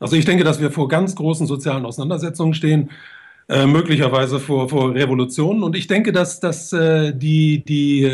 Also ich denke, dass wir vor ganz großen sozialen Auseinandersetzungen stehen, äh, möglicherweise vor, vor Revolutionen. Und ich denke, dass, dass äh, die, die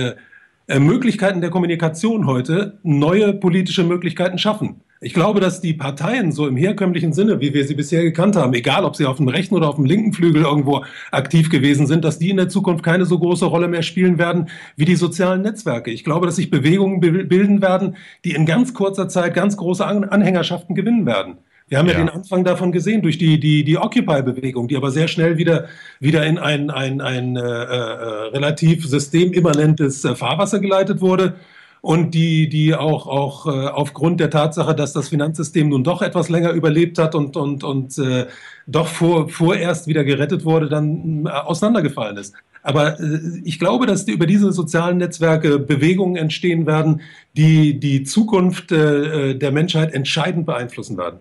äh, Möglichkeiten der Kommunikation heute neue politische Möglichkeiten schaffen. Ich glaube, dass die Parteien so im herkömmlichen Sinne, wie wir sie bisher gekannt haben, egal ob sie auf dem rechten oder auf dem linken Flügel irgendwo aktiv gewesen sind, dass die in der Zukunft keine so große Rolle mehr spielen werden wie die sozialen Netzwerke. Ich glaube, dass sich Bewegungen bilden werden, die in ganz kurzer Zeit ganz große Anhängerschaften gewinnen werden. Wir haben ja, ja den Anfang davon gesehen durch die, die, die Occupy-Bewegung, die aber sehr schnell wieder, wieder in ein, ein, ein äh, äh relativ systemimmanentes äh, Fahrwasser geleitet wurde und die, die auch, auch äh, aufgrund der Tatsache, dass das Finanzsystem nun doch etwas länger überlebt hat und, und, und äh, doch vor, vorerst wieder gerettet wurde, dann äh, auseinandergefallen ist. Aber äh, ich glaube, dass die, über diese sozialen Netzwerke Bewegungen entstehen werden, die die Zukunft äh, äh der Menschheit entscheidend beeinflussen werden.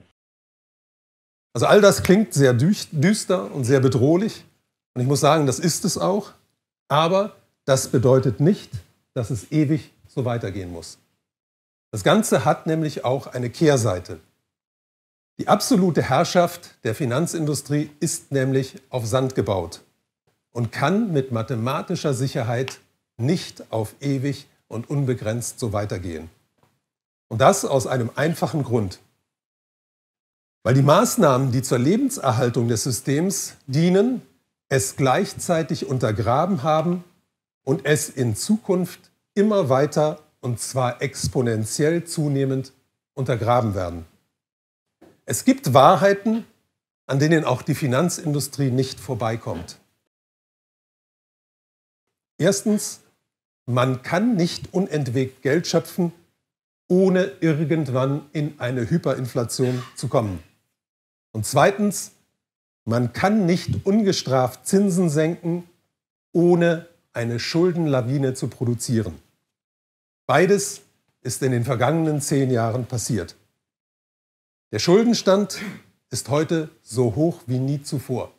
Also all das klingt sehr düster und sehr bedrohlich. Und ich muss sagen, das ist es auch. Aber das bedeutet nicht, dass es ewig so weitergehen muss. Das Ganze hat nämlich auch eine Kehrseite. Die absolute Herrschaft der Finanzindustrie ist nämlich auf Sand gebaut und kann mit mathematischer Sicherheit nicht auf ewig und unbegrenzt so weitergehen. Und das aus einem einfachen Grund. Weil die Maßnahmen, die zur Lebenserhaltung des Systems dienen, es gleichzeitig untergraben haben und es in Zukunft immer weiter und zwar exponentiell zunehmend untergraben werden. Es gibt Wahrheiten, an denen auch die Finanzindustrie nicht vorbeikommt. Erstens, man kann nicht unentwegt Geld schöpfen, ohne irgendwann in eine Hyperinflation zu kommen. Und zweitens, man kann nicht ungestraft Zinsen senken, ohne eine Schuldenlawine zu produzieren. Beides ist in den vergangenen zehn Jahren passiert. Der Schuldenstand ist heute so hoch wie nie zuvor.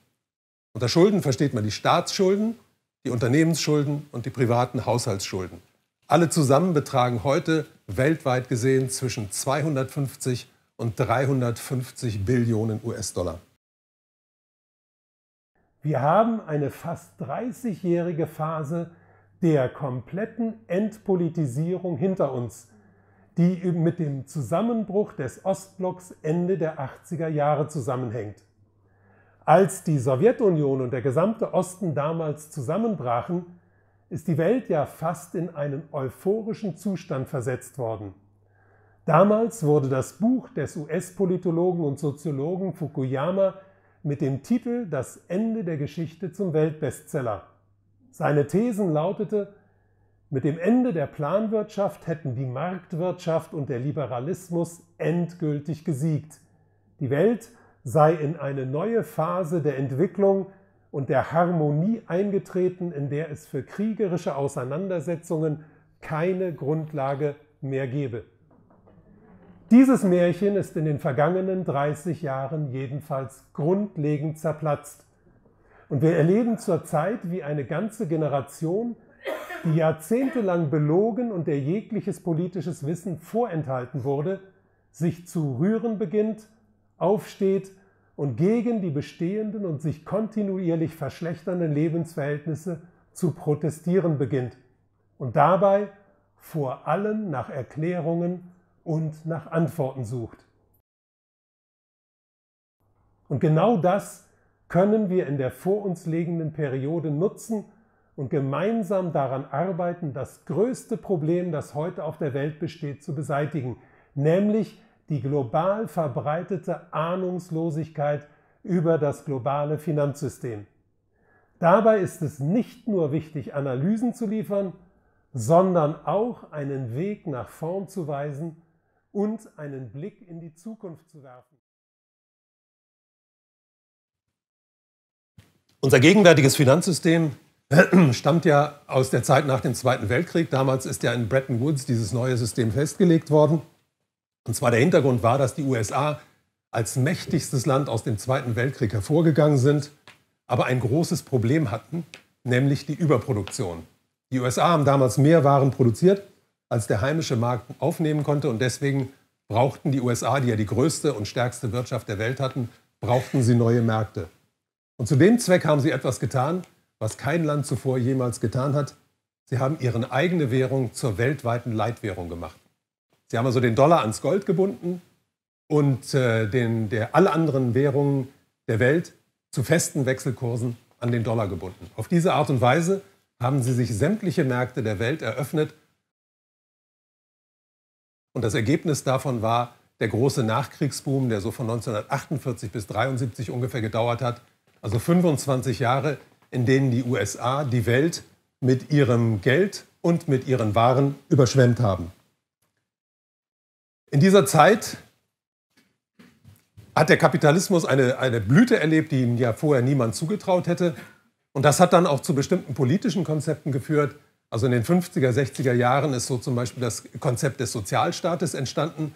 Unter Schulden versteht man die Staatsschulden, die Unternehmensschulden und die privaten Haushaltsschulden. Alle zusammen betragen heute weltweit gesehen zwischen 250 und 350 Billionen US-Dollar. Wir haben eine fast 30-jährige Phase der kompletten Entpolitisierung hinter uns, die mit dem Zusammenbruch des Ostblocks Ende der 80er Jahre zusammenhängt. Als die Sowjetunion und der gesamte Osten damals zusammenbrachen, ist die Welt ja fast in einen euphorischen Zustand versetzt worden. Damals wurde das Buch des US-Politologen und Soziologen Fukuyama mit dem Titel Das Ende der Geschichte zum Weltbestseller. Seine Thesen lautete, mit dem Ende der Planwirtschaft hätten die Marktwirtschaft und der Liberalismus endgültig gesiegt. Die Welt sei in eine neue Phase der Entwicklung und der Harmonie eingetreten, in der es für kriegerische Auseinandersetzungen keine Grundlage mehr gebe. Dieses Märchen ist in den vergangenen 30 Jahren jedenfalls grundlegend zerplatzt. Und wir erleben zurzeit, wie eine ganze Generation, die jahrzehntelang belogen und der jegliches politisches Wissen vorenthalten wurde, sich zu rühren beginnt, aufsteht und gegen die bestehenden und sich kontinuierlich verschlechternden Lebensverhältnisse zu protestieren beginnt und dabei vor allem nach Erklärungen und nach Antworten sucht. Und genau das können wir in der vor uns liegenden Periode nutzen und gemeinsam daran arbeiten, das größte Problem, das heute auf der Welt besteht, zu beseitigen, nämlich die global verbreitete Ahnungslosigkeit über das globale Finanzsystem. Dabei ist es nicht nur wichtig, Analysen zu liefern, sondern auch einen Weg nach vorn zu weisen, und einen Blick in die Zukunft zu werfen. Unser gegenwärtiges Finanzsystem stammt ja aus der Zeit nach dem Zweiten Weltkrieg. Damals ist ja in Bretton Woods dieses neue System festgelegt worden. Und zwar der Hintergrund war, dass die USA als mächtigstes Land aus dem Zweiten Weltkrieg hervorgegangen sind, aber ein großes Problem hatten, nämlich die Überproduktion. Die USA haben damals mehr Waren produziert als der heimische Markt aufnehmen konnte. Und deswegen brauchten die USA, die ja die größte und stärkste Wirtschaft der Welt hatten, brauchten sie neue Märkte. Und zu dem Zweck haben sie etwas getan, was kein Land zuvor jemals getan hat. Sie haben ihre eigene Währung zur weltweiten Leitwährung gemacht. Sie haben also den Dollar ans Gold gebunden und äh, den, der, alle anderen Währungen der Welt zu festen Wechselkursen an den Dollar gebunden. Auf diese Art und Weise haben sie sich sämtliche Märkte der Welt eröffnet und das Ergebnis davon war der große Nachkriegsboom, der so von 1948 bis 1973 ungefähr gedauert hat. Also 25 Jahre, in denen die USA die Welt mit ihrem Geld und mit ihren Waren überschwemmt haben. In dieser Zeit hat der Kapitalismus eine, eine Blüte erlebt, die ihm ja vorher niemand zugetraut hätte. Und das hat dann auch zu bestimmten politischen Konzepten geführt, also in den 50er, 60er Jahren ist so zum Beispiel das Konzept des Sozialstaates entstanden,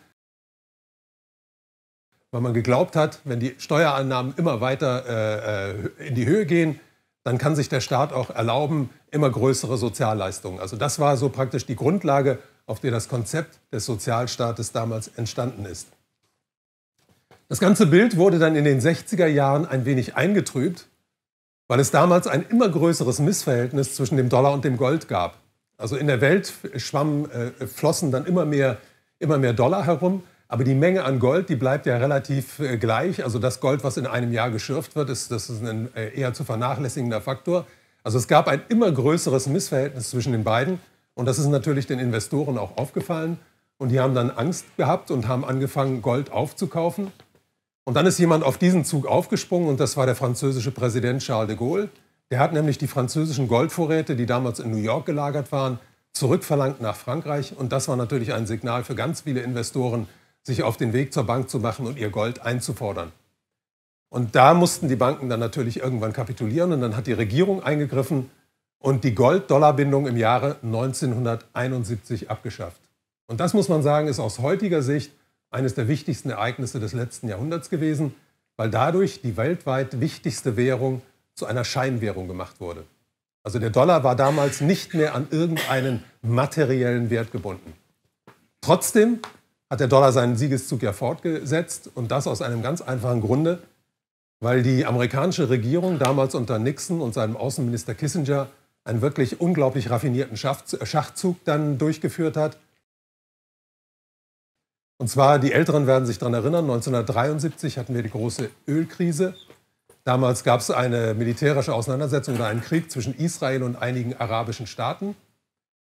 weil man geglaubt hat, wenn die Steuereinnahmen immer weiter äh, äh, in die Höhe gehen, dann kann sich der Staat auch erlauben, immer größere Sozialleistungen. Also das war so praktisch die Grundlage, auf der das Konzept des Sozialstaates damals entstanden ist. Das ganze Bild wurde dann in den 60er Jahren ein wenig eingetrübt weil es damals ein immer größeres Missverhältnis zwischen dem Dollar und dem Gold gab. Also in der Welt schwamm, äh, flossen dann immer mehr, immer mehr Dollar herum, aber die Menge an Gold, die bleibt ja relativ äh, gleich. Also das Gold, was in einem Jahr geschürft wird, ist, das ist ein äh, eher zu vernachlässigender Faktor. Also es gab ein immer größeres Missverhältnis zwischen den beiden und das ist natürlich den Investoren auch aufgefallen und die haben dann Angst gehabt und haben angefangen, Gold aufzukaufen und dann ist jemand auf diesen Zug aufgesprungen und das war der französische Präsident Charles de Gaulle. Der hat nämlich die französischen Goldvorräte, die damals in New York gelagert waren, zurückverlangt nach Frankreich. Und das war natürlich ein Signal für ganz viele Investoren, sich auf den Weg zur Bank zu machen und ihr Gold einzufordern. Und da mussten die Banken dann natürlich irgendwann kapitulieren und dann hat die Regierung eingegriffen und die Gold-Dollar-Bindung im Jahre 1971 abgeschafft. Und das muss man sagen, ist aus heutiger Sicht eines der wichtigsten Ereignisse des letzten Jahrhunderts gewesen, weil dadurch die weltweit wichtigste Währung zu einer Scheinwährung gemacht wurde. Also der Dollar war damals nicht mehr an irgendeinen materiellen Wert gebunden. Trotzdem hat der Dollar seinen Siegeszug ja fortgesetzt und das aus einem ganz einfachen Grunde, weil die amerikanische Regierung damals unter Nixon und seinem Außenminister Kissinger einen wirklich unglaublich raffinierten Schachzug dann durchgeführt hat, und zwar, die Älteren werden sich daran erinnern, 1973 hatten wir die große Ölkrise. Damals gab es eine militärische Auseinandersetzung oder einen Krieg zwischen Israel und einigen arabischen Staaten.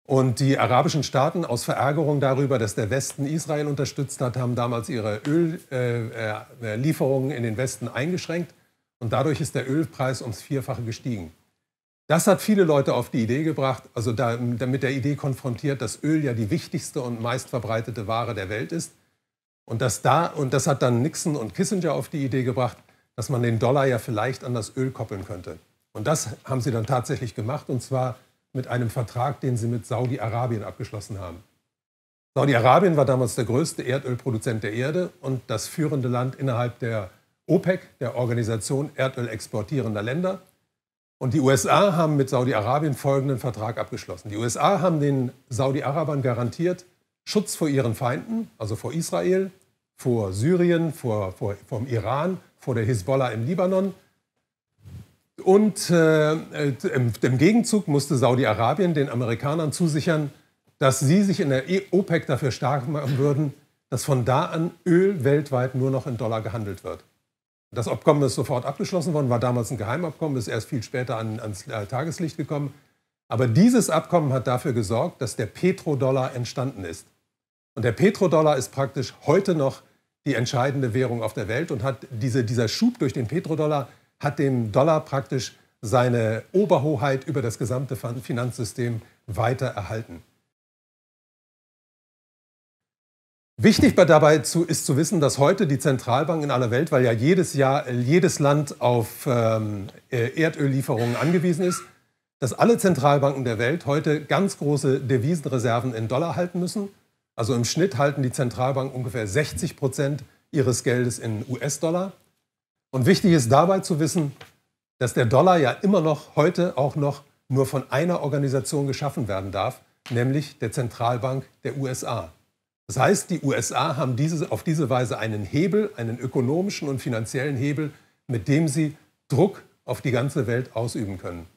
Und die arabischen Staaten aus Verärgerung darüber, dass der Westen Israel unterstützt hat, haben damals ihre Öllieferungen äh, äh in den Westen eingeschränkt. Und dadurch ist der Ölpreis ums Vierfache gestiegen. Das hat viele Leute auf die Idee gebracht, also da, damit der Idee konfrontiert, dass Öl ja die wichtigste und meistverbreitete Ware der Welt ist. Und, dass da, und das hat dann Nixon und Kissinger auf die Idee gebracht, dass man den Dollar ja vielleicht an das Öl koppeln könnte. Und das haben sie dann tatsächlich gemacht, und zwar mit einem Vertrag, den sie mit Saudi-Arabien abgeschlossen haben. Saudi-Arabien war damals der größte Erdölproduzent der Erde und das führende Land innerhalb der OPEC, der Organisation Erdölexportierender Länder. Und die USA haben mit Saudi-Arabien folgenden Vertrag abgeschlossen. Die USA haben den Saudi-Arabern garantiert Schutz vor ihren Feinden, also vor Israel, vor Syrien, vor, vor, vom Iran, vor der Hisbollah im Libanon. Und äh, äh im, im Gegenzug musste Saudi-Arabien den Amerikanern zusichern, dass sie sich in der e-, OPEC dafür stark machen würden, dass von da an Öl weltweit nur noch in Dollar gehandelt wird. Das Abkommen ist sofort abgeschlossen worden, war damals ein Geheimabkommen, ist erst viel später an, ans äh, Tageslicht gekommen. Aber dieses Abkommen hat dafür gesorgt, dass der Petrodollar entstanden ist. Und der Petrodollar ist praktisch heute noch die entscheidende Währung auf der Welt und hat diese, dieser Schub durch den Petrodollar hat dem Dollar praktisch seine Oberhoheit über das gesamte Finanzsystem weiter erhalten. Wichtig dabei zu, ist zu wissen, dass heute die Zentralbanken in aller Welt, weil ja jedes Jahr äh, jedes Land auf ähm, äh, Erdöllieferungen angewiesen ist, dass alle Zentralbanken der Welt heute ganz große Devisenreserven in Dollar halten müssen. Also im Schnitt halten die Zentralbanken ungefähr 60 Prozent ihres Geldes in US-Dollar. Und wichtig ist dabei zu wissen, dass der Dollar ja immer noch heute auch noch nur von einer Organisation geschaffen werden darf, nämlich der Zentralbank der USA. Das heißt, die USA haben dieses, auf diese Weise einen Hebel, einen ökonomischen und finanziellen Hebel, mit dem sie Druck auf die ganze Welt ausüben können.